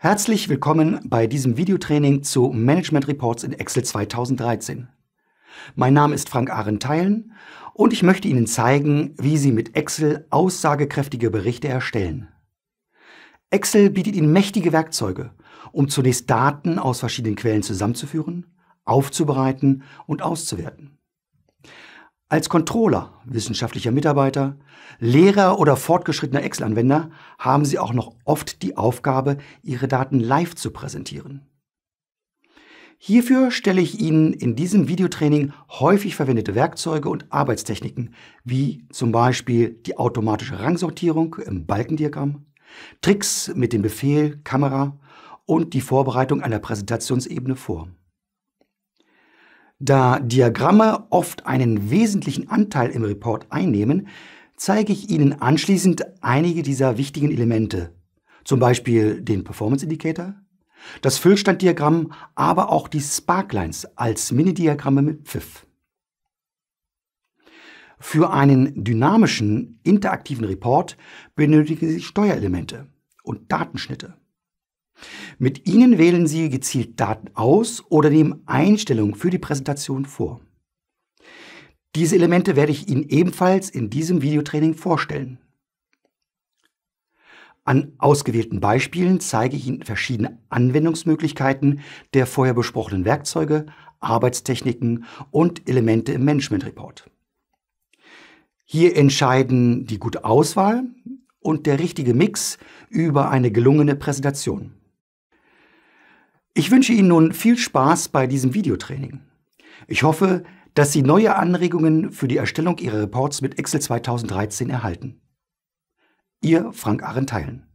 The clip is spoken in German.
Herzlich willkommen bei diesem Videotraining zu Management Reports in Excel 2013. Mein Name ist Frank Ahrenteilen und ich möchte Ihnen zeigen, wie Sie mit Excel aussagekräftige Berichte erstellen. Excel bietet Ihnen mächtige Werkzeuge, um zunächst Daten aus verschiedenen Quellen zusammenzuführen, aufzubereiten und auszuwerten. Als Controller, wissenschaftlicher Mitarbeiter, Lehrer oder fortgeschrittener Excel-Anwender haben Sie auch noch oft die Aufgabe, Ihre Daten live zu präsentieren. Hierfür stelle ich Ihnen in diesem Videotraining häufig verwendete Werkzeuge und Arbeitstechniken, wie zum Beispiel die automatische Rangsortierung im Balkendiagramm, Tricks mit dem Befehl Kamera und die Vorbereitung einer Präsentationsebene vor. Da Diagramme oft einen wesentlichen Anteil im Report einnehmen, zeige ich Ihnen anschließend einige dieser wichtigen Elemente, zum Beispiel den Performance Indicator, das Füllstanddiagramm, aber auch die Sparklines als Minidiagramme mit Pfiff. Für einen dynamischen, interaktiven Report benötigen Sie Steuerelemente und Datenschnitte. Mit ihnen wählen Sie gezielt Daten aus oder nehmen Einstellungen für die Präsentation vor. Diese Elemente werde ich Ihnen ebenfalls in diesem Videotraining vorstellen. An ausgewählten Beispielen zeige ich Ihnen verschiedene Anwendungsmöglichkeiten der vorher besprochenen Werkzeuge, Arbeitstechniken und Elemente im Management Report. Hier entscheiden die gute Auswahl und der richtige Mix über eine gelungene Präsentation. Ich wünsche Ihnen nun viel Spaß bei diesem Videotraining. Ich hoffe, dass Sie neue Anregungen für die Erstellung Ihrer Reports mit Excel 2013 erhalten. Ihr Frank Ahren Teilen.